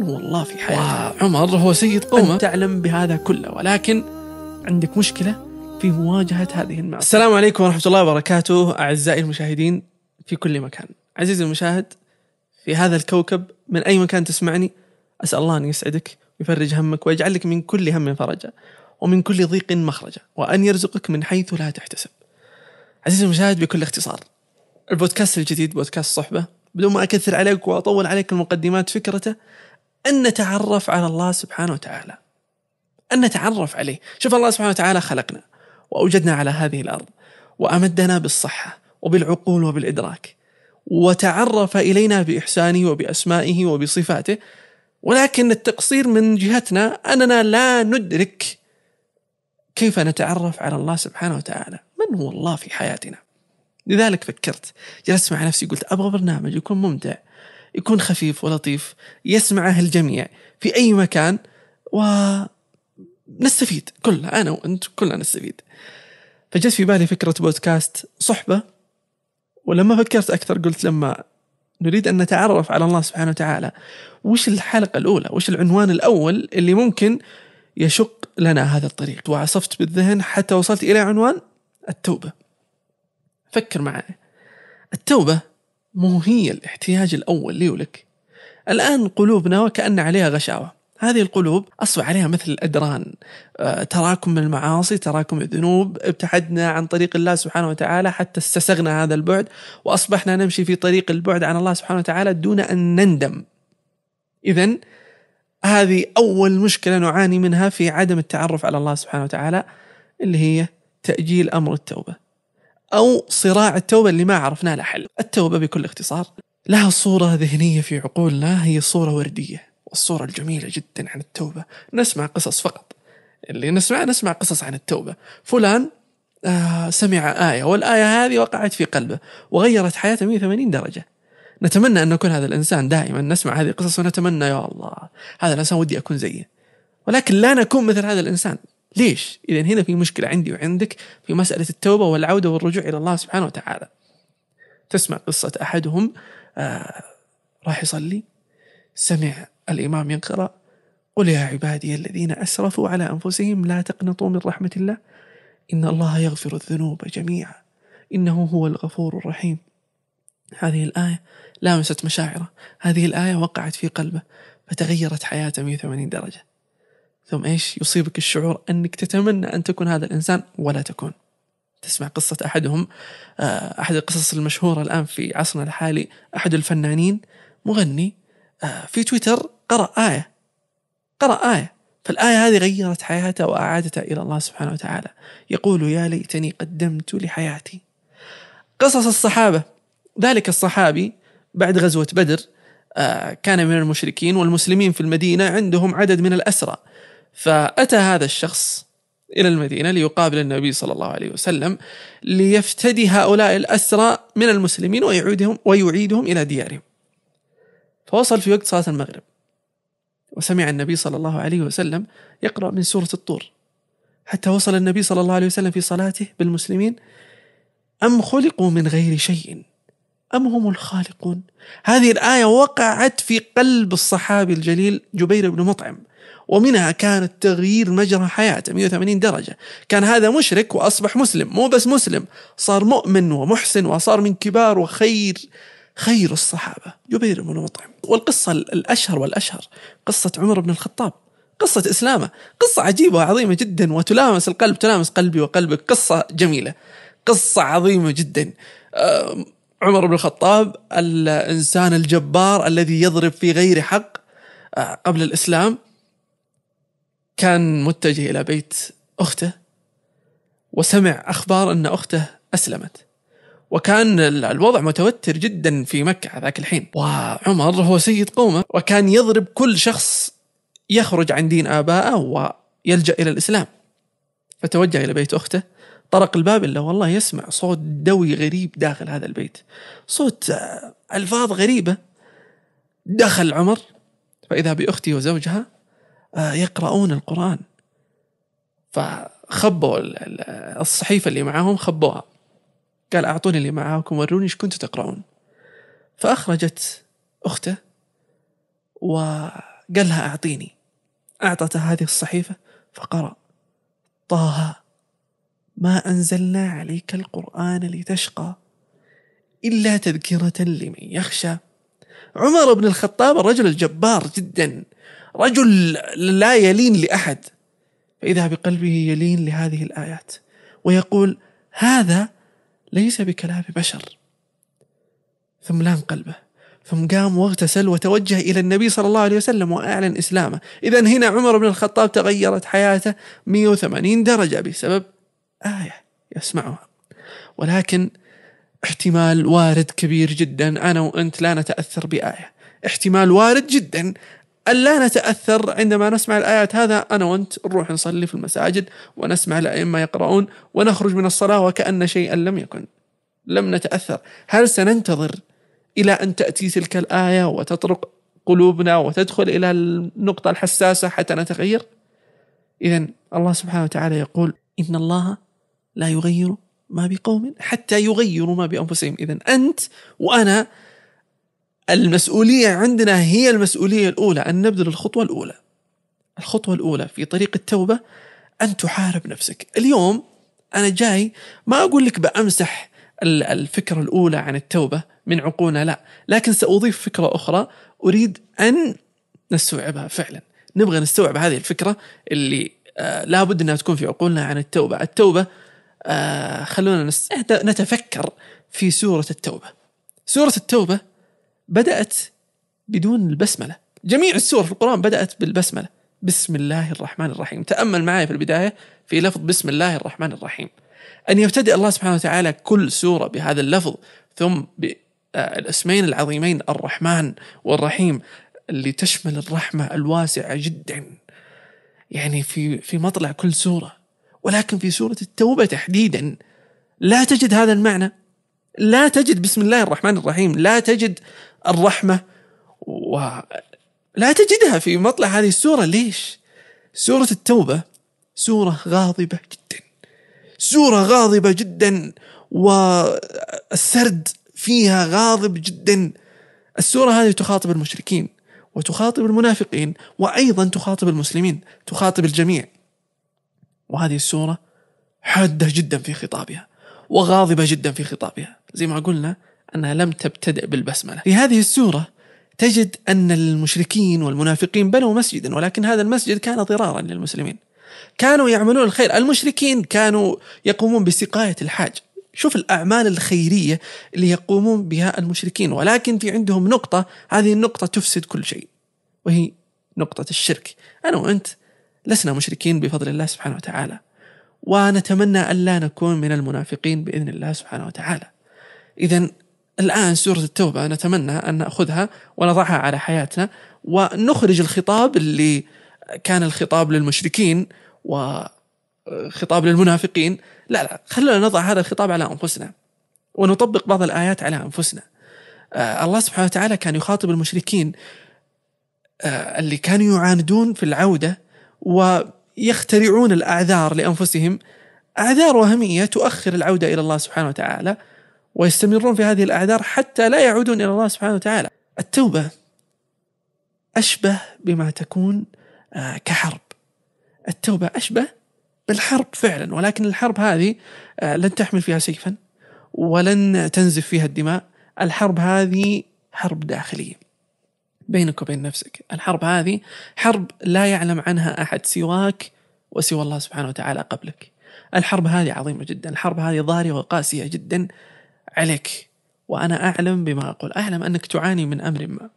ابدا والله في حياتك عمر هو سيد قومه انت تعلم بهذا كله ولكن عندك مشكله في مواجهه هذه المعصيه السلام عليكم ورحمه الله وبركاته اعزائي المشاهدين في كل مكان عزيزي المشاهد في هذا الكوكب من اي مكان تسمعني اسال الله ان يسعدك ويفرج همك ويجعلك من كل هم فرجا ومن كل ضيق مخرجا وان يرزقك من حيث لا تحتسب عزيزي المشاهد بكل اختصار البودكاست الجديد بودكاست صحبه بدون ما اكثر عليك واطول عليك المقدمات فكرته أن نتعرف على الله سبحانه وتعالى أن نتعرف عليه شوف الله سبحانه وتعالى خلقنا وأوجدنا على هذه الأرض وأمدنا بالصحة وبالعقول وبالإدراك وتعرف إلينا بإحسانه وبأسمائه وبصفاته ولكن التقصير من جهتنا أننا لا ندرك كيف نتعرف على الله سبحانه وتعالى من هو الله في حياتنا لذلك فكرت جلست مع نفسي قلت أبغى برنامج يكون ممتع يكون خفيف ولطيف يسمعه الجميع في أي مكان ونستفيد كل كلنا أنا وأنت كلنا نستفيد فجت في بالي فكرة بودكاست صحبة ولما فكرت أكثر قلت لما نريد أن نتعرف على الله سبحانه وتعالى وش الحلقة الأولى وش العنوان الأول اللي ممكن يشق لنا هذا الطريق وعصفت بالذهن حتى وصلت إلى عنوان التوبة فكر معي التوبة مو هي الاحتياج الأول لي ولك الآن قلوبنا وكأن عليها غشاوة هذه القلوب أصبح عليها مثل الأدران آه، تراكم من المعاصي تراكم الذنوب ابتعدنا عن طريق الله سبحانه وتعالى حتى استسغنا هذا البعد وأصبحنا نمشي في طريق البعد عن الله سبحانه وتعالى دون أن نندم إذا هذه أول مشكلة نعاني منها في عدم التعرف على الله سبحانه وتعالى اللي هي تأجيل أمر التوبة أو صراع التوبة اللي ما عرفنا له حل التوبة بكل اختصار لها صورة ذهنية في عقولنا هي صورة وردية والصورة الجميلة جدا عن التوبة نسمع قصص فقط اللي نسمع نسمع قصص عن التوبة فلان آه سمع آية والآية هذه وقعت في قلبه وغيرت حياته 180 درجة نتمنى أن نكون هذا الإنسان دائما نسمع هذه القصص ونتمنى يا الله هذا الإنسان ودي أكون زيه ولكن لا نكون مثل هذا الإنسان ليش؟ اذا هنا في مشكله عندي وعندك في مساله التوبه والعوده والرجوع الى الله سبحانه وتعالى. تسمع قصه احدهم آه راح يصلي سمع الامام يقرا قل يا عبادي الذين اسرفوا على انفسهم لا تقنطوا من رحمه الله ان الله يغفر الذنوب جميعا انه هو الغفور الرحيم. هذه الايه لامست مشاعره، هذه الايه وقعت في قلبه فتغيرت حياته 180 درجه. ثم ايش يصيبك الشعور انك تتمنى ان تكون هذا الانسان ولا تكون تسمع قصة أحدهم آه، أحد القصص المشهورة الآن في عصرنا الحالي أحد الفنانين مغني آه، في تويتر قرأ آية قرأ آية فالآية هذه غيرت حياته وأعادته إلى الله سبحانه وتعالى يقول يا ليتني قدمت لحياتي قصص الصحابة ذلك الصحابي بعد غزوة بدر آه، كان من المشركين والمسلمين في المدينة عندهم عدد من الأسرى فأتى هذا الشخص إلى المدينة ليقابل النبي صلى الله عليه وسلم ليفتدي هؤلاء الأسرى من المسلمين ويعيدهم, ويعيدهم إلى ديارهم فوصل في وقت صلاة المغرب وسمع النبي صلى الله عليه وسلم يقرأ من سورة الطور حتى وصل النبي صلى الله عليه وسلم في صلاته بالمسلمين أم خلقوا من غير شيء أم هم الخالقون هذه الآية وقعت في قلب الصحابي الجليل جبير بن مطعم ومنها كان تغيير مجرى حياته 180 درجة كان هذا مشرك وأصبح مسلم مو بس مسلم صار مؤمن ومحسن وصار من كبار وخير خير الصحابة جبير بن مطعم والقصة الأشهر والأشهر قصة عمر بن الخطاب قصة إسلامه قصة عجيبة وعظيمة جدا وتلامس القلب تلامس قلبي وقلبك قصة جميلة قصة عظيمة جدا عمر بن الخطاب الانسان الجبار الذي يضرب في غير حق آه، قبل الاسلام كان متجه الى بيت اخته وسمع اخبار ان اخته اسلمت وكان الوضع متوتر جدا في مكة ذاك الحين وعمر هو سيد قومه وكان يضرب كل شخص يخرج عن دين آبائه ويلجأ إلى الإسلام فتوجه إلى بيت أخته طرق الباب إلا والله يسمع صوت دوي غريب داخل هذا البيت صوت آه، ألفاظ غريبة دخل عمر فإذا بأختي وزوجها آه، يقرؤون القرآن فخبوا الصحيفة اللي معاهم خبوها قال أعطوني اللي معاكم وروني إيش كنتوا تقرؤون فأخرجت أخته وقال لها أعطيني أعطتها هذه الصحيفة فقرأ طه ما انزلنا عليك القران لتشقى الا تذكره لمن يخشى عمر بن الخطاب الرجل الجبار جدا رجل لا يلين لاحد فاذا بقلبه يلين لهذه الايات ويقول هذا ليس بكلام بشر ثم لان قلبه ثم قام واغتسل وتوجه إلى النبي صلى الله عليه وسلم وأعلن إسلامه إذا هنا عمر بن الخطاب تغيرت حياته 180 درجة بسبب آية يسمعها ولكن احتمال وارد كبير جدا أنا وأنت لا نتأثر بآية احتمال وارد جدا ألا نتأثر عندما نسمع الآيات هذا أنا وأنت نروح نصلي في المساجد ونسمع الأئمة يقرؤون ونخرج من الصلاة وكأن شيئا لم يكن لم نتأثر هل سننتظر الى ان تاتي تلك الايه وتطرق قلوبنا وتدخل الى النقطه الحساسه حتى نتغير اذا الله سبحانه وتعالى يقول ان الله لا يغير ما بقوم حتى يغيروا ما بانفسهم اذا انت وانا المسؤوليه عندنا هي المسؤوليه الاولى ان نبذل الخطوه الاولى الخطوه الاولى في طريق التوبه ان تحارب نفسك اليوم انا جاي ما اقول لك بامسح الفكره الاولى عن التوبه من عقولنا لا لكن سأضيف فكرة أخرى أريد أن نستوعبها فعلا نبغى نستوعب هذه الفكرة اللي آه، لا لابد أنها تكون في عقولنا عن التوبة التوبة آه، خلونا نتفكر في سورة التوبة سورة التوبة بدأت بدون البسملة جميع السور في القرآن بدأت بالبسملة بسم الله الرحمن الرحيم تأمل معي في البداية في لفظ بسم الله الرحمن الرحيم أن يبتدئ الله سبحانه وتعالى كل سورة بهذا اللفظ ثم آه، الاسمين العظيمين الرحمن والرحيم اللي تشمل الرحمة الواسعة جدا يعني في في مطلع كل سورة ولكن في سورة التوبة تحديدا لا تجد هذا المعنى لا تجد بسم الله الرحمن الرحيم لا تجد الرحمة و لا تجدها في مطلع هذه السورة ليش؟ سورة التوبة سورة غاضبة جدا سورة غاضبة جدا والسرد فيها غاضب جدا السورة هذه تخاطب المشركين وتخاطب المنافقين وأيضا تخاطب المسلمين تخاطب الجميع وهذه السورة حادة جدا في خطابها وغاضبة جدا في خطابها زي ما قلنا أنها لم تبتدئ بالبسملة في هذه السورة تجد أن المشركين والمنافقين بنوا مسجدا ولكن هذا المسجد كان ضرارا للمسلمين كانوا يعملون الخير المشركين كانوا يقومون بسقاية الحاج شوف الأعمال الخيرية اللي يقومون بها المشركين ولكن في عندهم نقطة هذه النقطة تفسد كل شيء وهي نقطة الشرك أنا وأنت لسنا مشركين بفضل الله سبحانه وتعالى ونتمنى ألا نكون من المنافقين بإذن الله سبحانه وتعالى إذا الآن سورة التوبة نتمنى أن نأخذها ونضعها على حياتنا ونخرج الخطاب اللي كان الخطاب للمشركين و خطاب للمنافقين لا لا خلونا نضع هذا الخطاب على أنفسنا ونطبق بعض الآيات على أنفسنا آه، الله سبحانه وتعالى كان يخاطب المشركين آه، اللي كانوا يعاندون في العودة ويخترعون الأعذار لأنفسهم أعذار وهمية تؤخر العودة إلى الله سبحانه وتعالى ويستمرون في هذه الأعذار حتى لا يعودون إلى الله سبحانه وتعالى التوبة أشبه بما تكون آه، كحرب التوبة أشبه بالحرب فعلا ولكن الحرب هذه آه، لن تحمل فيها سيفا ولن تنزف فيها الدماء الحرب هذه حرب داخليه بينك وبين نفسك الحرب هذه حرب لا يعلم عنها أحد سواك وسوى الله سبحانه وتعالى قبلك الحرب هذه عظيمة جدا الحرب هذه ضارية وقاسية جدا عليك وأنا أعلم بما أقول أعلم أنك تعاني من أمر ما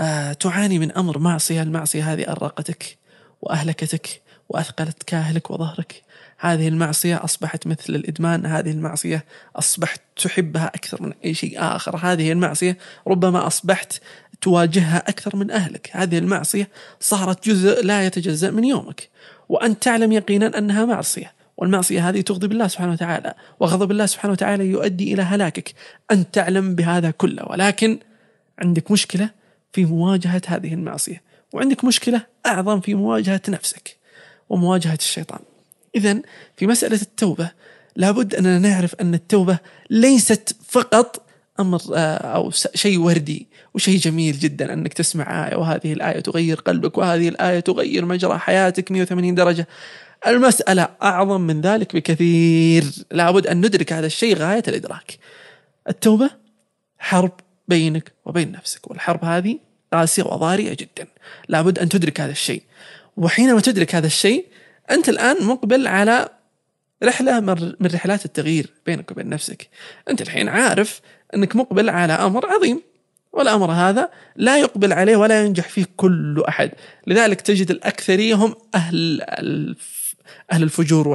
آه تعاني من أمر معصية المعصية هذه أرقتك وأهلكتك وأثقلت كاهلك وظهرك هذه المعصية أصبحت مثل الإدمان هذه المعصية أصبحت تحبها أكثر من أي شيء آخر هذه المعصية ربما أصبحت تواجهها أكثر من أهلك هذه المعصية صارت جزء لا يتجزأ من يومك وأنت تعلم يقينا أنها معصية والمعصية هذه تغضب الله سبحانه وتعالى وغضب الله سبحانه وتعالى يؤدي إلى هلاكك أنت تعلم بهذا كله ولكن عندك مشكلة في مواجهة هذه المعصية وعندك مشكلة أعظم في مواجهة نفسك ومواجهة الشيطان إذا في مسألة التوبة لابد أننا نعرف أن التوبة ليست فقط أمر آه، أو شيء وردي وشيء جميل جدا أنك تسمع آية وهذه الآية تغير قلبك وهذه الآية تغير مجرى حياتك 180 درجة المسألة أعظم من ذلك بكثير لابد أن ندرك هذا الشيء غاية الإدراك التوبة حرب بينك وبين نفسك والحرب هذه قاسية وضارية جدا لابد أن تدرك هذا الشيء وحينما تدرك هذا الشيء انت الان مقبل على رحله من رحلات التغيير بينك وبين نفسك انت الحين عارف انك مقبل على امر عظيم والامر هذا لا يقبل عليه ولا ينجح فيه كل احد لذلك تجد الاكثريه هم اهل اهل الفجور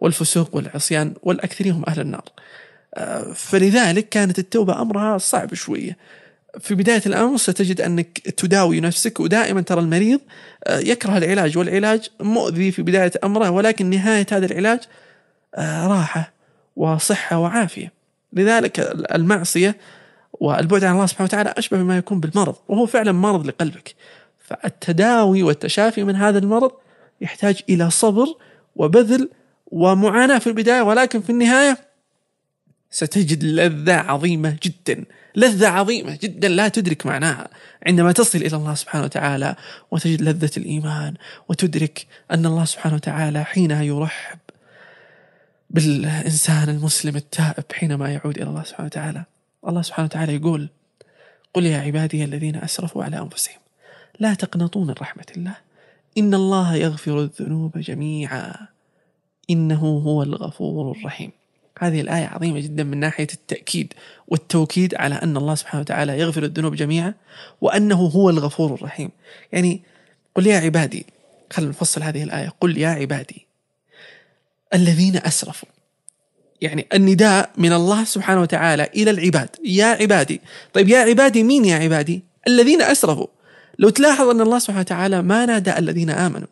والفسوق والعصيان والاكثريه هم اهل النار آه، فلذلك كانت التوبه امرها صعب شويه في بداية الأمر ستجد أنك تداوي نفسك ودائما ترى المريض آه، يكره العلاج والعلاج مؤذي في بداية أمره ولكن نهاية هذا العلاج آه، راحة وصحة وعافية لذلك المعصية والبعد عن الله سبحانه وتعالى أشبه بما يكون بالمرض وهو فعلا مرض لقلبك فالتداوي والتشافي من هذا المرض يحتاج إلى صبر وبذل ومعاناة في البداية ولكن في النهاية ستجد لذة عظيمة جدا لذة عظيمة جدا لا تدرك معناها عندما تصل إلى الله سبحانه وتعالى وتجد لذة الإيمان وتدرك أن الله سبحانه وتعالى حينها يرحب بالإنسان المسلم التائب حينما يعود إلى الله سبحانه وتعالى الله سبحانه وتعالى يقول قل يا عبادي الذين أسرفوا على أنفسهم لا تقنطوا من رحمة الله إن الله يغفر الذنوب جميعا إنه هو الغفور الرحيم هذه الآية عظيمة جدا من ناحية التأكيد والتوكيد على أن الله سبحانه وتعالى يغفر الذنوب جميعا وأنه هو الغفور الرحيم يعني قل يا عبادي خلينا نفصل هذه الآية قل يا عبادي الذين أسرفوا يعني النداء من الله سبحانه وتعالى إلى العباد يا عبادي طيب يا عبادي مين يا عبادي الذين أسرفوا لو تلاحظ أن الله سبحانه وتعالى ما نادى الذين آمنوا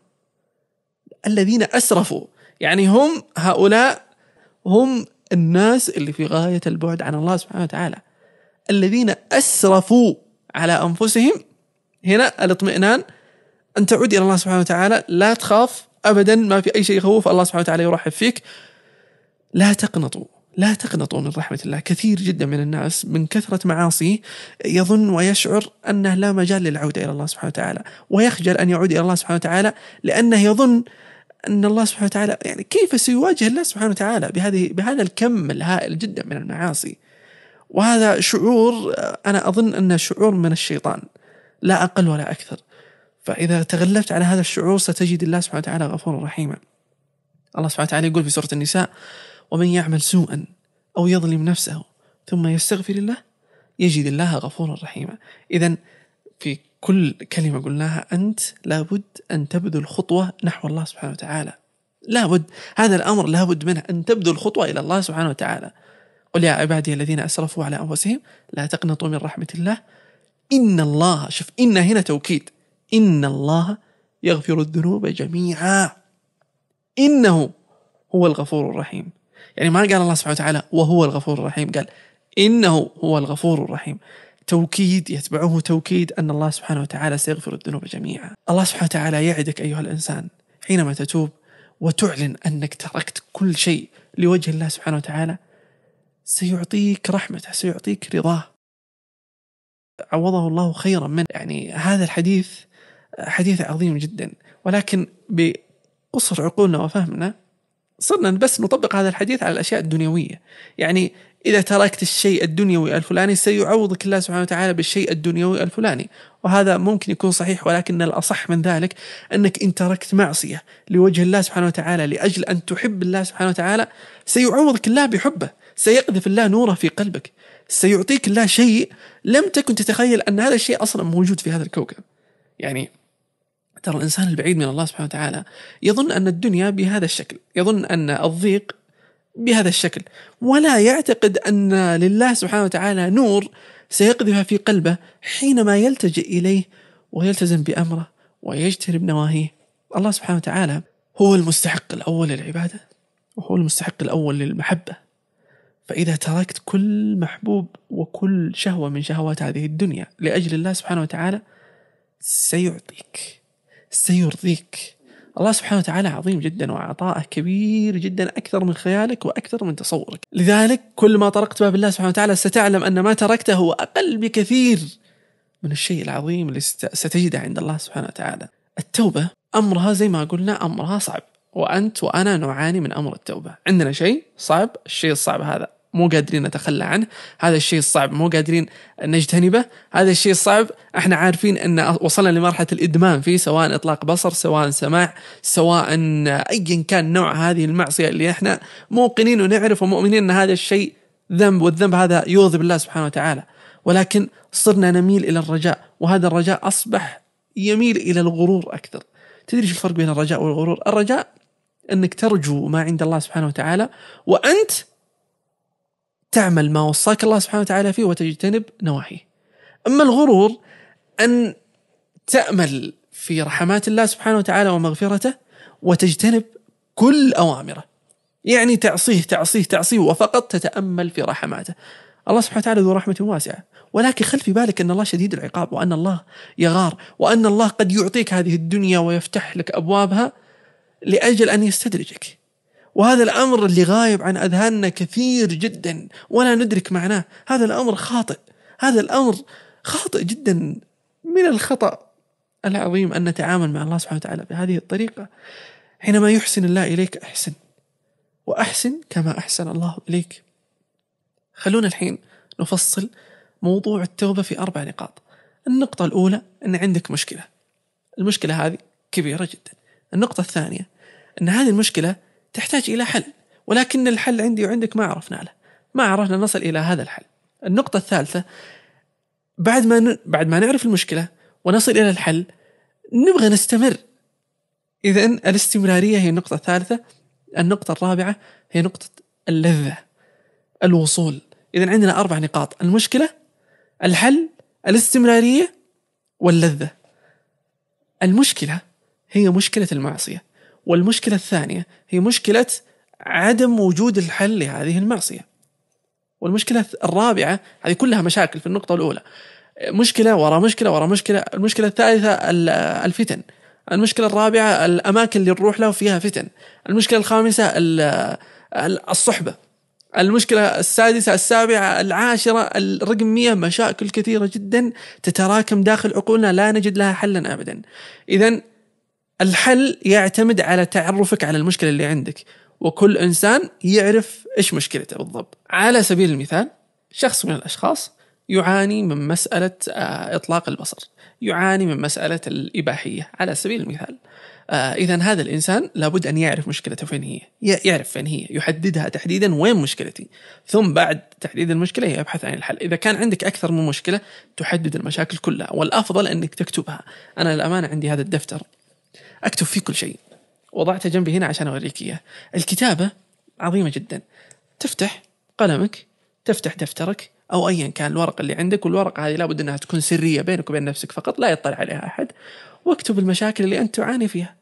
الذين أسرفوا يعني هم هؤلاء هم الناس اللي في غاية البعد عن الله سبحانه وتعالى الذين أسرفوا على أنفسهم هنا الاطمئنان أن تعود إلى الله سبحانه وتعالى لا تخاف أبدا ما في أي شيء يخوف الله سبحانه وتعالى يرحب فيك لا تقنطوا لا تقنطوا من رحمة الله كثير جدا من الناس من كثرة معاصيه يظن ويشعر أنه لا مجال للعودة إلى الله سبحانه وتعالى ويخجل أن يعود إلى الله سبحانه وتعالى لأنه يظن ان الله سبحانه وتعالى يعني كيف سيواجه الله سبحانه وتعالى بهذه بهذا الكم الهائل جدا من المعاصي وهذا شعور انا اظن انه شعور من الشيطان لا اقل ولا اكثر فاذا تغلبت على هذا الشعور ستجد الله سبحانه وتعالى غفورا رحيما الله سبحانه وتعالى يقول في سوره النساء ومن يعمل سوءا او يظلم نفسه ثم يستغفر الله يجد الله غفورا رحيما اذا في كل كلمة قلناها أنت لابد أن تبذل خطوة نحو الله سبحانه وتعالى لابد هذا الأمر لابد منه أن تبذل خطوة إلى الله سبحانه وتعالى قل يا عبادي الذين أسرفوا على أنفسهم لا تقنطوا من رحمة الله إن الله شوف إن هنا توكيد إن الله يغفر الذنوب جميعا إنه هو الغفور الرحيم يعني ما قال الله سبحانه وتعالى وهو الغفور الرحيم قال إنه هو الغفور الرحيم توكيد يتبعه توكيد أن الله سبحانه وتعالى سيغفر الذنوب جميعا الله سبحانه وتعالى يعدك أيها الإنسان حينما تتوب وتعلن أنك تركت كل شيء لوجه الله سبحانه وتعالى سيعطيك رحمته سيعطيك رضاه عوضه الله خيرا من يعني هذا الحديث حديث عظيم جدا ولكن بقصر عقولنا وفهمنا صرنا بس نطبق هذا الحديث على الأشياء الدنيوية يعني إذا تركت الشيء الدنيوي الفلاني سيعوضك الله سبحانه وتعالى بالشيء الدنيوي الفلاني وهذا ممكن يكون صحيح ولكن الأصح من ذلك أنك إن تركت معصية لوجه الله سبحانه وتعالى لأجل أن تحب الله سبحانه وتعالى سيعوضك الله بحبه سيقذف الله نوره في قلبك سيعطيك الله شيء لم تكن تتخيل أن هذا الشيء أصلا موجود في هذا الكوكب يعني ترى الانسان البعيد من الله سبحانه وتعالى يظن ان الدنيا بهذا الشكل، يظن ان الضيق بهذا الشكل، ولا يعتقد ان لله سبحانه وتعالى نور سيقذف في قلبه حينما يلتجئ اليه ويلتزم بامره ويجتنب نواهيه. الله سبحانه وتعالى هو المستحق الاول للعباده وهو المستحق الاول للمحبه. فإذا تركت كل محبوب وكل شهوة من شهوات هذه الدنيا لأجل الله سبحانه وتعالى سيعطيك سيرضيك الله سبحانه وتعالى عظيم جدا وعطاءه كبير جدا أكثر من خيالك وأكثر من تصورك لذلك كل ما طرقت باب الله سبحانه وتعالى ستعلم أن ما تركته هو أقل بكثير من الشيء العظيم اللي ستجده عند الله سبحانه وتعالى التوبة أمرها زي ما قلنا أمرها صعب وأنت وأنا نعاني من أمر التوبة عندنا شيء صعب الشيء الصعب هذا مو قادرين نتخلى عنه هذا الشيء الصعب مو قادرين نجتنبه هذا الشيء الصعب احنا عارفين ان وصلنا لمرحله الادمان فيه سواء اطلاق بصر سواء سماع سواء ايا كان نوع هذه المعصيه اللي احنا موقنين ونعرف ومؤمنين ان هذا الشيء ذنب والذنب هذا يغضب الله سبحانه وتعالى ولكن صرنا نميل الى الرجاء وهذا الرجاء اصبح يميل الى الغرور اكثر تدري شو الفرق بين الرجاء والغرور الرجاء انك ترجو ما عند الله سبحانه وتعالى وانت تعمل ما وصاك الله سبحانه وتعالى فيه وتجتنب نواهيه أما الغرور أن تأمل في رحمات الله سبحانه وتعالى ومغفرته وتجتنب كل أوامره يعني تعصيه تعصيه تعصيه وفقط تتأمل في رحماته الله سبحانه وتعالى ذو رحمة واسعة ولكن خل في بالك أن الله شديد العقاب وأن الله يغار وأن الله قد يعطيك هذه الدنيا ويفتح لك أبوابها لأجل أن يستدرجك وهذا الامر اللي غايب عن اذهاننا كثير جدا ولا ندرك معناه، هذا الامر خاطئ، هذا الامر خاطئ جدا من الخطا العظيم ان نتعامل مع الله سبحانه وتعالى بهذه الطريقه. حينما يحسن الله اليك احسن. واحسن كما احسن الله اليك. خلونا الحين نفصل موضوع التوبه في اربع نقاط. النقطة الأولى أن عندك مشكلة المشكلة هذه كبيرة جدا النقطة الثانية أن هذه المشكلة تحتاج إلى حل ولكن الحل عندي وعندك ما عرفنا له ما عرفنا نصل إلى هذا الحل النقطة الثالثة بعد ما ن... بعد ما نعرف المشكلة ونصل إلى الحل نبغى نستمر إذا الاستمرارية هي النقطة الثالثة النقطة الرابعة هي نقطة اللذة الوصول إذا عندنا أربع نقاط المشكلة الحل الاستمرارية واللذة المشكلة هي مشكلة المعصية والمشكله الثانيه هي مشكله عدم وجود الحل لهذه المعصيه. والمشكله الرابعه هذه كلها مشاكل في النقطه الاولى. مشكله وراء مشكله وراء مشكله، المشكله الثالثه الفتن. المشكله الرابعه الاماكن اللي نروح لها وفيها فتن. المشكله الخامسه الصحبه. المشكلة السادسة السابعة العاشرة الرقم 100 مشاكل كثيرة جدا تتراكم داخل عقولنا لا نجد لها حلا أبدا إذا الحل يعتمد على تعرفك على المشكله اللي عندك وكل انسان يعرف ايش مشكلته بالضبط على سبيل المثال شخص من الاشخاص يعاني من مساله آه، اطلاق البصر يعاني من مساله الاباحيه على سبيل المثال آه، اذا هذا الانسان لابد ان يعرف مشكلته فين هي يعرف فين هي يحددها تحديدا وين مشكلتي ثم بعد تحديد المشكله يبحث عن الحل اذا كان عندك اكثر من مشكله تحدد المشاكل كلها والافضل انك تكتبها انا للامانه عندي هذا الدفتر اكتب فيه كل شيء وضعته جنبي هنا عشان اوريك اياه الكتابه عظيمه جدا تفتح قلمك تفتح دفترك او ايا كان الورقه اللي عندك والورقه هذه لابد انها تكون سريه بينك وبين نفسك فقط لا يطلع عليها احد واكتب المشاكل اللي انت تعاني فيها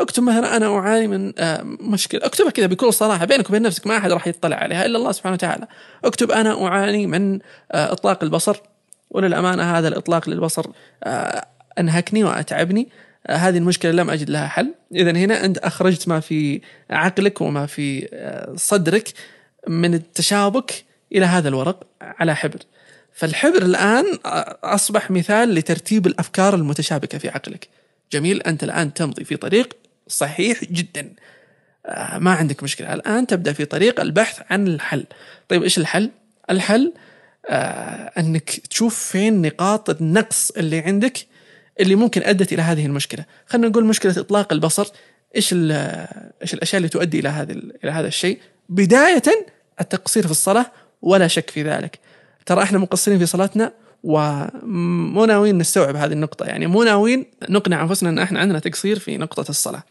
اكتب مثلا انا اعاني من آه، مشكله اكتبها كذا بكل صراحه بينك وبين نفسك ما احد راح يطلع عليها الا الله سبحانه وتعالى اكتب انا اعاني من آه، اطلاق البصر وللامانه هذا الاطلاق للبصر آه، انهكني واتعبني آه، هذه المشكلة لم أجد لها حل إذا هنا أنت أخرجت ما في عقلك وما في آه، صدرك من التشابك إلى هذا الورق على حبر فالحبر الآن آه، أصبح مثال لترتيب الأفكار المتشابكة في عقلك جميل أنت الآن تمضي في طريق صحيح جدا ما عندك مشكلة الآن تبدأ في طريق البحث عن الحل طيب إيش الحل؟ الحل الحل أنك تشوف فين نقاط النقص اللي عندك اللي ممكن ادت الى هذه المشكله خلينا نقول مشكله اطلاق البصر ايش ايش الاشياء اللي تؤدي الى هذا الى هذا الشيء بدايه التقصير في الصلاه ولا شك في ذلك ترى احنا مقصرين في صلاتنا ومو ناويين نستوعب هذه النقطة يعني مو ناويين نقنع أنفسنا أن إحنا عندنا تقصير في نقطة الصلاة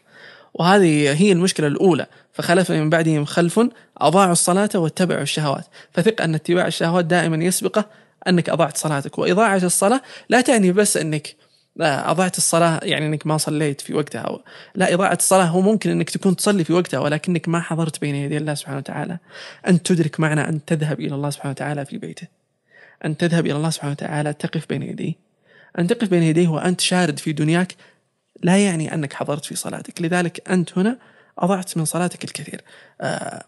وهذه هي المشكلة الأولى فخلف من بعدهم خلف أضاعوا الصلاة واتبعوا الشهوات فثق أن اتباع الشهوات دائما يسبقه أنك أضعت صلاتك وإضاعة الصلاة لا تعني بس أنك لا اضعت الصلاه يعني انك ما صليت في وقتها أو لا اضاعه الصلاه هو ممكن انك تكون تصلي في وقتها ولكنك ما حضرت بين يدي الله سبحانه وتعالى ان تدرك معنى ان تذهب الى الله سبحانه وتعالى في بيته ان تذهب الى الله سبحانه وتعالى تقف بين يديه ان تقف بين يديه وانت شارد في دنياك لا يعني انك حضرت في صلاتك لذلك انت هنا اضعت من صلاتك الكثير آه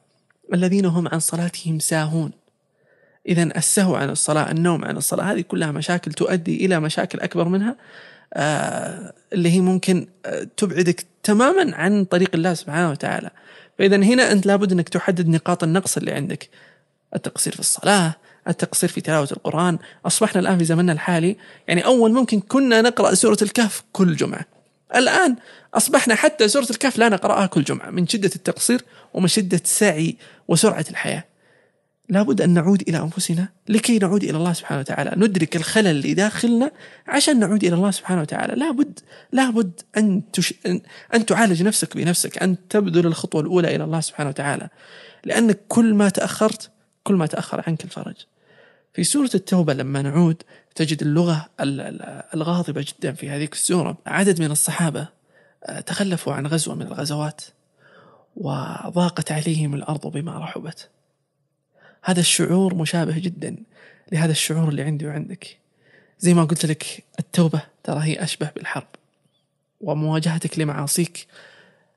الذين هم عن صلاتهم ساهون إذا السهو عن الصلاة النوم عن الصلاة هذه كلها مشاكل تؤدي إلى مشاكل أكبر منها اللي هي ممكن آه، تبعدك تماما عن طريق الله سبحانه وتعالى فاذا هنا انت لابد انك تحدد نقاط النقص اللي عندك التقصير في الصلاه التقصير في تلاوه القران اصبحنا الان في زمننا الحالي يعني اول ممكن كنا نقرا سوره الكهف كل جمعه الآن أصبحنا حتى سورة الكهف لا نقرأها كل جمعة من شدة التقصير ومن شدة سعي وسرعة الحياة لابد أن نعود إلى أنفسنا لكي نعود إلى الله سبحانه وتعالى ندرك الخلل اللي داخلنا عشان نعود إلى الله سبحانه وتعالى لابد لابد أن, تش... أن تعالج نفسك بنفسك أن تبذل الخطوة الأولى إلى الله سبحانه وتعالى لأنك كل ما تأخرت كل ما تأخر عنك الفرج في سورة التوبة لما نعود تجد اللغة الغاضبة جدا في هذه السورة عدد من الصحابة آه، تخلفوا عن غزوة من الغزوات وضاقت عليهم الأرض بما رحبت هذا الشعور مشابه جدا لهذا الشعور اللي عندي وعندك زي ما قلت لك التوبة ترى هي أشبه بالحرب ومواجهتك لمعاصيك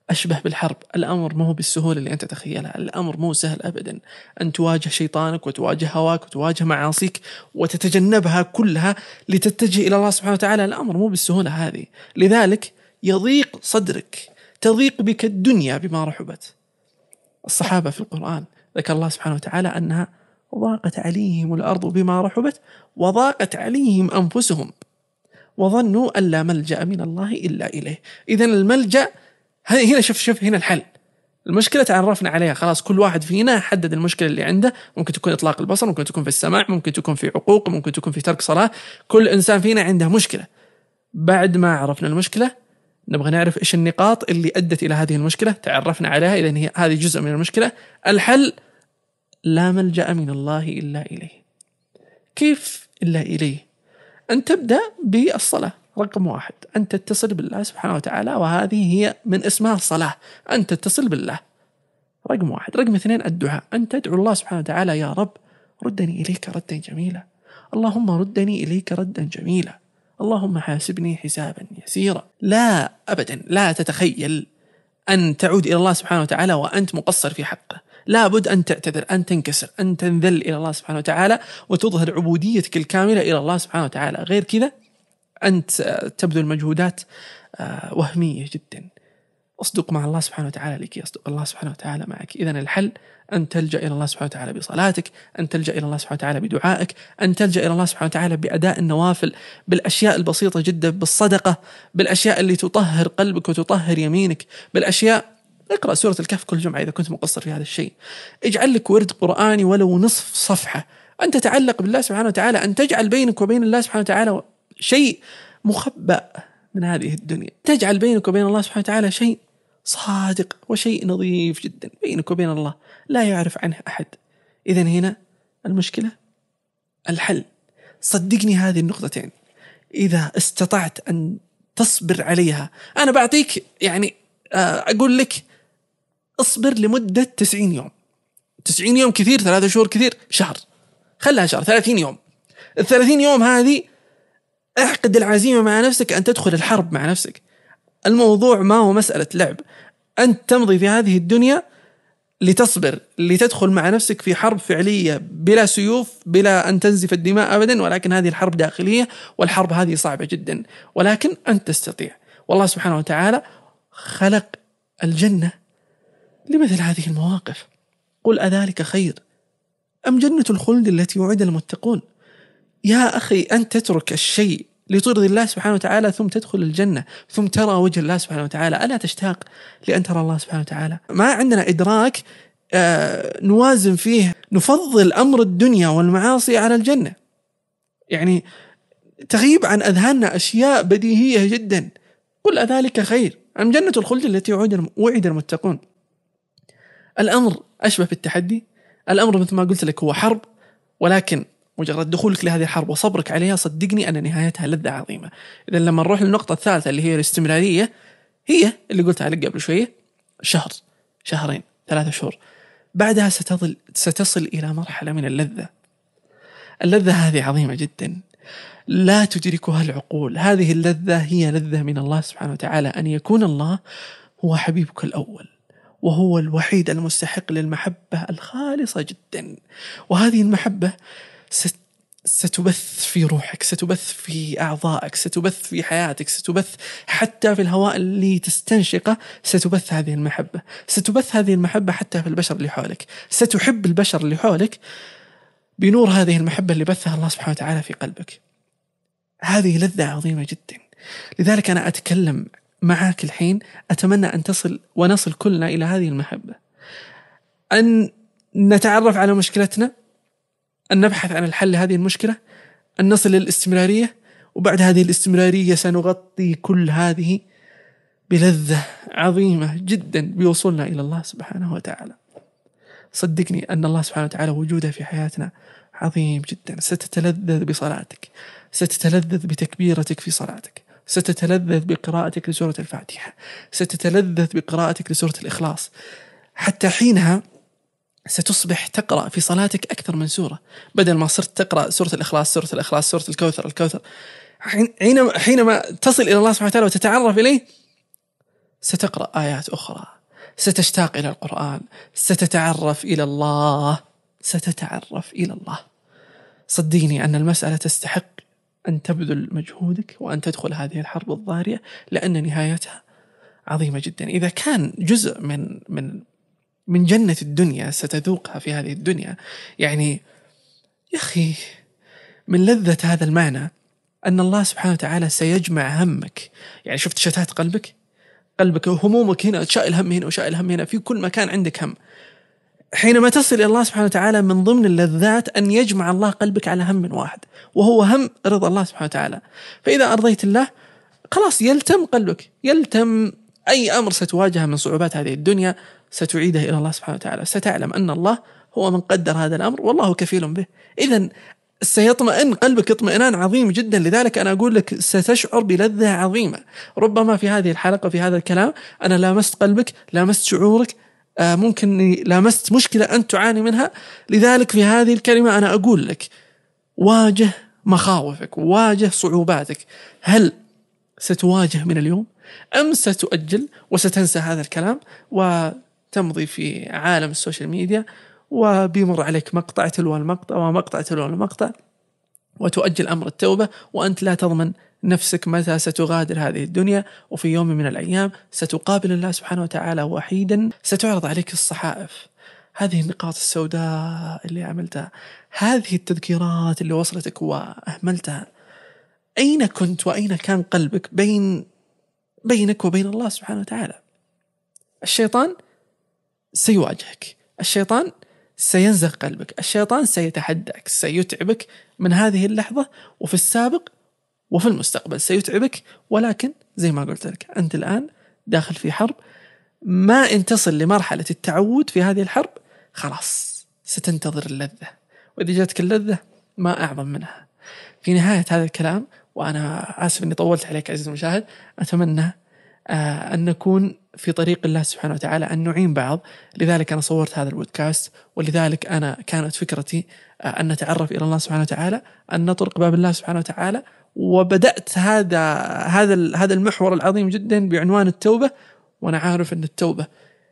أشبه بالحرب الأمر مو بالسهولة اللي أنت تخيلها الأمر مو سهل أبدا أن تواجه شيطانك وتواجه هواك وتواجه معاصيك وتتجنبها كلها لتتجه إلى الله سبحانه وتعالى الأمر مو بالسهولة هذه لذلك يضيق صدرك تضيق بك الدنيا بما رحبت الصحابة في القرآن ذكر الله سبحانه وتعالى أنها ضاقت عليهم الأرض بما رحبت وضاقت عليهم أنفسهم وظنوا أن لا ملجأ من الله إلا إليه إذا الملجأ هنا شوف شوف هنا الحل المشكلة تعرفنا عليها خلاص كل واحد فينا حدد المشكلة اللي عنده ممكن تكون إطلاق البصر ممكن تكون في السمع ممكن تكون في عقوق ممكن تكون في ترك صلاة كل إنسان فينا عنده مشكلة بعد ما عرفنا المشكلة نبغى نعرف ايش النقاط اللي ادت الى هذه المشكله تعرفنا عليها اذا هي هذه جزء من المشكله الحل لا ملجا من الله الا اليه كيف الا اليه ان تبدا بالصلاه رقم واحد ان تتصل بالله سبحانه وتعالى وهذه هي من اسمها الصلاه ان تتصل بالله رقم واحد رقم اثنين الدعاء ان تدعو الله سبحانه وتعالى يا رب ردني اليك ردا جميلا اللهم ردني اليك ردا جميلا اللهم حاسبني حسابا يسيرا لا أبدا لا تتخيل أن تعود إلى الله سبحانه وتعالى وأنت مقصر في حقه لابد أن تعتذر أن تنكسر أن تنذل إلى الله سبحانه وتعالى وتظهر عبوديتك الكاملة إلى الله سبحانه وتعالى غير كذا أنت آه، تبذل مجهودات آه، وهمية جدا اصدق مع الله سبحانه وتعالى لك يصدق الله سبحانه وتعالى معك إذا الحل أن تلجأ إلى الله سبحانه وتعالى بصلاتك أن تلجأ إلى الله سبحانه وتعالى بدعائك أن تلجأ إلى الله سبحانه وتعالى بأداء النوافل بالأشياء البسيطة جدا بالصدقة بالأشياء اللي تطهر قلبك وتطهر يمينك بالأشياء اقرأ سورة الكهف كل جمعة إذا كنت مقصر في هذا الشيء اجعل لك ورد قرآني ولو نصف صفحة أن تتعلق بالله سبحانه وتعالى أن تجعل بينك وبين الله سبحانه وتعالى شيء مخبأ من هذه الدنيا تجعل بينك وبين الله سبحانه وتعالى شيء صادق وشيء نظيف جدا بينك وبين الله لا يعرف عنه احد اذا هنا المشكله الحل صدقني هذه النقطتين اذا استطعت ان تصبر عليها انا بعطيك يعني آه، اقول لك اصبر لمده 90 يوم 90 يوم كثير ثلاثة شهور كثير شهر خلها شهر 30 يوم ال 30 يوم هذه اعقد العزيمه مع نفسك ان تدخل الحرب مع نفسك الموضوع ما هو مسألة لعب أنت تمضي في هذه الدنيا لتصبر لتدخل مع نفسك في حرب فعلية بلا سيوف بلا أن تنزف الدماء أبدا ولكن هذه الحرب داخلية والحرب هذه صعبة جدا ولكن أنت تستطيع والله سبحانه وتعالى خلق الجنة لمثل هذه المواقف قل أذلك خير أم جنة الخلد التي وعد المتقون يا أخي أن تترك الشيء لترضي الله سبحانه وتعالى ثم تدخل الجنة ثم ترى وجه الله سبحانه وتعالى ألا تشتاق لأن ترى الله سبحانه وتعالى ما عندنا إدراك آه، نوازن فيه نفضل أمر الدنيا والمعاصي على الجنة يعني تغيب عن أذهاننا أشياء بديهية جدا قل أذلك خير أم جنة الخلد التي وعد المتقون الأمر أشبه بالتحدي الأمر مثل ما قلت لك هو حرب ولكن مجرد دخولك لهذه الحرب وصبرك عليها صدقني ان نهايتها لذه عظيمه اذا لما نروح للنقطه الثالثه اللي هي الاستمراريه هي اللي قلتها لك قبل شويه شهر شهرين ثلاثة شهور بعدها ستظل ستصل الى مرحله من اللذه اللذه هذه عظيمه جدا لا تدركها العقول هذه اللذه هي لذه من الله سبحانه وتعالى ان يكون الله هو حبيبك الاول وهو الوحيد المستحق للمحبه الخالصه جدا وهذه المحبه ستبث في روحك ستبث في أعضائك ستبث في حياتك ستبث حتى في الهواء اللي تستنشقه ستبث هذه المحبة ستبث هذه المحبة حتى في البشر اللي حولك ستحب البشر اللي حولك بنور هذه المحبة اللي بثها الله سبحانه وتعالى في قلبك هذه لذة عظيمة جدا لذلك أنا أتكلم معك الحين أتمنى أن تصل ونصل كلنا إلى هذه المحبة أن نتعرف على مشكلتنا أن نبحث عن الحل لهذه المشكلة أن نصل للاستمرارية وبعد هذه الاستمرارية سنغطي كل هذه بلذة عظيمة جدا بوصولنا إلى الله سبحانه وتعالى صدقني أن الله سبحانه وتعالى وجوده في حياتنا عظيم جدا ستتلذذ بصلاتك ستتلذذ بتكبيرتك في صلاتك ستتلذذ بقراءتك لسورة الفاتحة ستتلذذ بقراءتك لسورة الإخلاص حتى حينها ستصبح تقرأ في صلاتك أكثر من سورة بدل ما صرت تقرأ سورة الإخلاص سورة الإخلاص سورة الكوثر الكوثر حينما حينما تصل إلى الله سبحانه وتعالى وتتعرف إليه ستقرأ آيات أخرى ستشتاق إلى القرآن ستتعرف إلى الله ستتعرف إلى الله صدقني أن المسألة تستحق أن تبذل مجهودك وأن تدخل هذه الحرب الضارية لأن نهايتها عظيمة جدا إذا كان جزء من من من جنة الدنيا ستذوقها في هذه الدنيا يعني يا أخي من لذة هذا المعنى أن الله سبحانه وتعالى سيجمع همك يعني شفت شتات قلبك قلبك وهمومك هنا شائل هم هنا وشائل هم هنا في كل مكان عندك هم حينما تصل إلى الله سبحانه وتعالى من ضمن اللذات أن يجمع الله قلبك على هم واحد وهو هم رضا الله سبحانه وتعالى فإذا أرضيت الله خلاص يلتم قلبك يلتم أي أمر ستواجهه من صعوبات هذه الدنيا ستعيده إلى الله سبحانه وتعالى ستعلم أن الله هو من قدر هذا الأمر والله كفيل به إذا سيطمئن قلبك اطمئنان عظيم جدا لذلك أنا أقول لك ستشعر بلذة عظيمة ربما في هذه الحلقة في هذا الكلام أنا لامست قلبك لامست شعورك آه، ممكن لامست مشكلة أنت تعاني منها لذلك في هذه الكلمة أنا أقول لك واجه مخاوفك واجه صعوباتك هل ستواجه من اليوم أم ستؤجل وستنسى هذا الكلام و تمضي في عالم السوشيال ميديا وبيمر عليك مقطع تلو المقطع ومقطع تلو المقطع وتؤجل أمر التوبة وأنت لا تضمن نفسك متى ستغادر هذه الدنيا وفي يوم من الأيام ستقابل الله سبحانه وتعالى وحيدا ستعرض عليك الصحائف هذه النقاط السوداء اللي عملتها هذه التذكيرات اللي وصلتك وأهملتها أين كنت وأين كان قلبك بين بينك وبين الله سبحانه وتعالى الشيطان سيواجهك الشيطان سينزغ قلبك الشيطان سيتحداك سيتعبك من هذه اللحظة وفي السابق وفي المستقبل سيتعبك ولكن زي ما قلت لك أنت الآن داخل في حرب ما إن تصل لمرحلة التعود في هذه الحرب خلاص ستنتظر اللذة وإذا جاتك اللذة ما أعظم منها في نهاية هذا الكلام وأنا آسف أني طولت عليك عزيزي المشاهد أتمنى آه، أن نكون في طريق الله سبحانه وتعالى أن نعين بعض لذلك أنا صورت هذا البودكاست ولذلك أنا كانت فكرتي آه، أن نتعرف إلى الله سبحانه وتعالى أن نطرق باب الله سبحانه وتعالى وبدأت هذا هذا هذا المحور العظيم جدا بعنوان التوبة وأنا عارف أن التوبة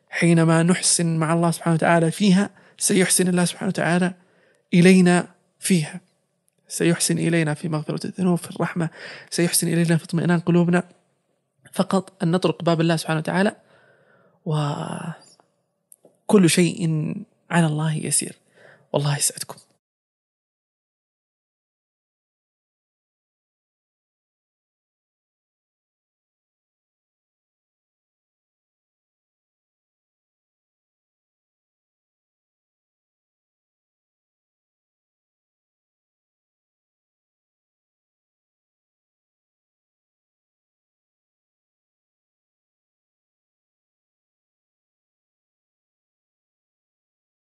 حينما نحسن مع الله سبحانه وتعالى فيها سيحسن الله سبحانه وتعالى إلينا فيها سيحسن إلينا في مغفرة الذنوب في الرحمة سيحسن إلينا في اطمئنان قلوبنا فقط أن نطرق باب الله سبحانه وتعالى وكل شيء على الله يسير والله يسعدكم